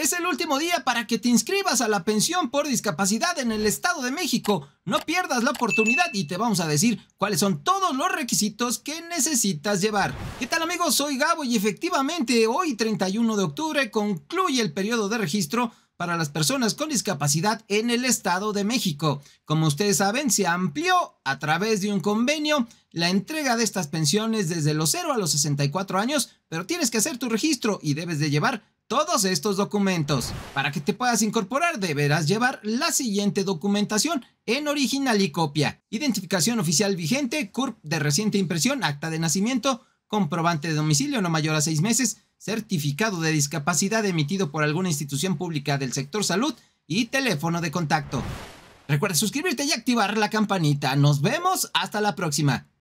Es el último día para que te inscribas a la pensión por discapacidad en el Estado de México. No pierdas la oportunidad y te vamos a decir cuáles son todos los requisitos que necesitas llevar. ¿Qué tal amigos? Soy Gabo y efectivamente hoy 31 de octubre concluye el periodo de registro para las personas con discapacidad en el Estado de México. Como ustedes saben, se amplió a través de un convenio la entrega de estas pensiones desde los 0 a los 64 años, pero tienes que hacer tu registro y debes de llevar todos estos documentos. Para que te puedas incorporar deberás llevar la siguiente documentación en original y copia. Identificación oficial vigente, CURP de reciente impresión, acta de nacimiento, comprobante de domicilio no mayor a seis meses, certificado de discapacidad emitido por alguna institución pública del sector salud y teléfono de contacto. Recuerda suscribirte y activar la campanita. Nos vemos hasta la próxima.